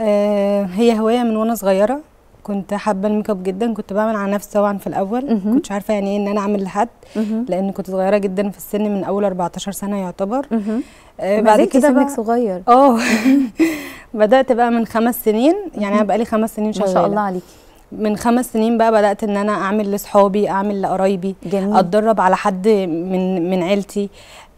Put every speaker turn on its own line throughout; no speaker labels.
آه، هي هوايه من وانا صغيره كنت حابه الميك اب جدا كنت بعمل على نفسي طبعا في الاول ما كنتش عارفه يعني ايه ان انا اعمل لحد لان كنت صغيره جدا في السن من اول 14 سنه يعتبر آه بعد كده بقى... صغير اه بدات بقى من خمس سنين يعني انا بقالي خمس سنين شغاله ما شاء الله عليكي من خمس سنين بقى بدات ان انا اعمل لاصحابي اعمل لقرايبي اتدرب على حد من من عيلتي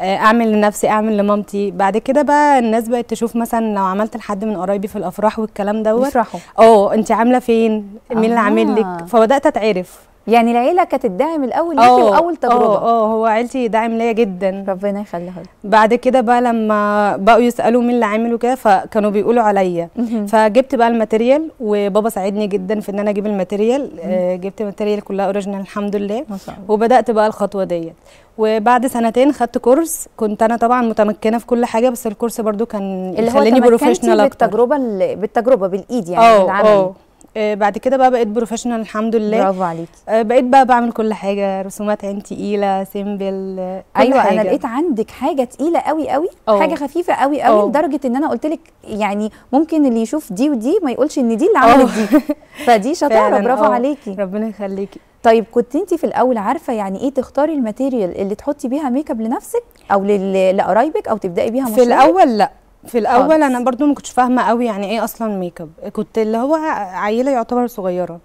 آه، اعمل لنفسي اعمل لمامتي بعد كده بقى الناس بقت تشوف مثلا لو عملت لحد من قرايبي في الافراح والكلام دوت اه انت عامله فين مين اللي عامل لك آه. فبدات اتعرف يعني العيله كانت الداعم الاول ليكي آه، اول تجربه آه،, اه هو عيلتي داعم ليا جدا ربنا يخليها بعد كده بقى لما بقوا يسالوا مين اللي عامل وكده فكانوا بيقولوا عليا فجبت بقى الماتيريال وبابا ساعدني جدا في ان انا اجيب الماتيريال آه، جبت الماتيريال كلها اوريجينال الحمد لله ما شاء الله وبدات بقى الخطوه ديت وبعد سنتين خدت كورس كنت انا طبعا متمكنه في كل حاجه بس الكورس برده كان اللي هو خلاني بروفيشنال اكتر بالتجربه بالتجربه بالايد يعني اه آه، بعد كده بقى بقيت بروفيشنال الحمد لله برافو عليكي آه، بقيت بقى بعمل كل حاجه رسومات عين تقيله سيمبل ايوه حاجة. انا لقيت
عندك حاجه تقيله قوي قوي أوه. حاجه خفيفه قوي قوي أوه. لدرجه ان انا قلت لك يعني ممكن اللي يشوف دي ودي ما يقولش ان دي اللي اه. عملت دي فدي
شطاره برافو عليكي ربنا
يخليكي طيب كنت انت في الاول عارفه يعني ايه تختاري الماتيريال اللي تحطي بيها ميك اب لنفسك
او لقرايبك او تبداي بيها مشروع في الاول لا في الاول خالص. انا برضو ما كنتش فاهمه قوي يعني ايه اصلا ميك اب كنت اللي هو عيله يعتبر صغيره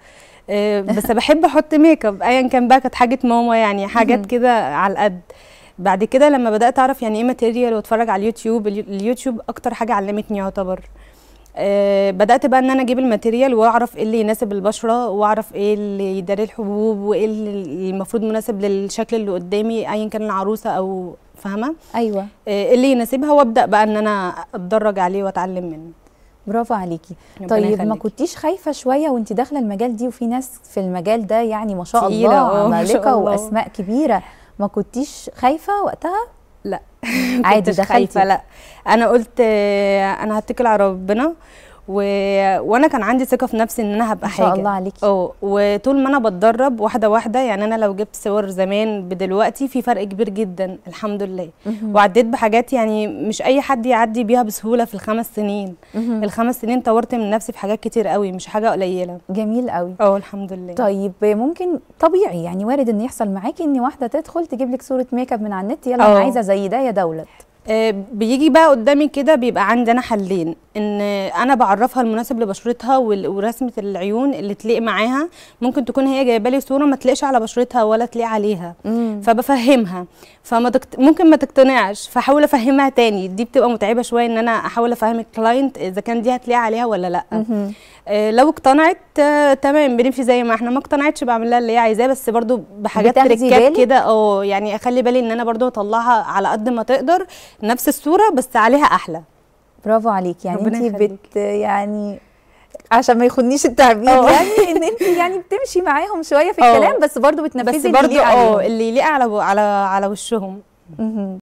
آه، بس بحب احط ميك اب ايا كان بقى كانت حاجه ماما يعني حاجات كده على القد بعد كده لما بدات اعرف يعني ايه ماتيريال واتفرج على اليوتيوب اليوتيوب اكتر حاجه علمتني يعتبر آه، بدات بقى ان انا اجيب الماتيريال واعرف ايه اللي يناسب البشره واعرف ايه اللي يداري الحبوب وايه اللي المفروض مناسب للشكل اللي قدامي ايا كان العروسه او فاهمه ايوه آه، اللي يناسبها وابدا بقى ان انا اتدرج عليه واتعلم منه برافو عليكي طيب ما
كنتيش خايفه شويه وانت داخله المجال دي وفي ناس في المجال ده
يعني ما شاء الله آه، مالكه واسماء كبيره ما كنتيش خايفه وقتها لا عادي دخلتي خايفه لا انا قلت آه، انا هتكل على ربنا و... وانا كان عندي ثقه في نفسي ان انا هبقى حاجه ما شاء الله عليكي اه وطول ما انا بتدرب واحده واحده يعني انا لو جبت صور زمان بدلوقتي في فرق كبير جدا الحمد لله وعديت بحاجات يعني مش اي حد يعدي بيها بسهوله في الخمس سنين الخمس سنين طورت من نفسي في حاجات كتير قوي مش حاجه قليله جميل قوي اه الحمد لله طيب
ممكن طبيعي يعني وارد ان يحصل معاكي ان واحده تدخل تجيب لك صوره ميك اب من على النت يلا انا عايزه
زي ده يا دوله آه، بيجي بقى قدامي كده بيبقى عندي انا حلين ان انا بعرفها المناسب لبشرتها ورسمه العيون اللي تليق معاها ممكن تكون هي جايبه لي صوره ما تليقش على بشرتها ولا تليق عليها مم. فبفهمها فما تكت... ممكن ما تقتنعش فاحاول افهمها تاني دي بتبقى متعبه شويه ان انا احاول افهم الكلاينت اذا كان دي هتليق عليها ولا لا مم. آه، لو اقتنعت آه، تمام بنمشي زي ما احنا ما اقتنعتش بعمل لها اللي هي عايزاه بس برضو بحاجات تركات كده اه يعني اخلي بالي ان انا برضو اطلعها على قد ما تقدر نفس الصوره بس عليها احلى
برافو عليك يعني انت بت يعني عشان ما يخدنيش التعبير اه. يعني ان انت يعني بتمشي معاهم شويه في الكلام بس برضو بتنفذي بس برضو بس برضو اه اللي يليق على على على وشهم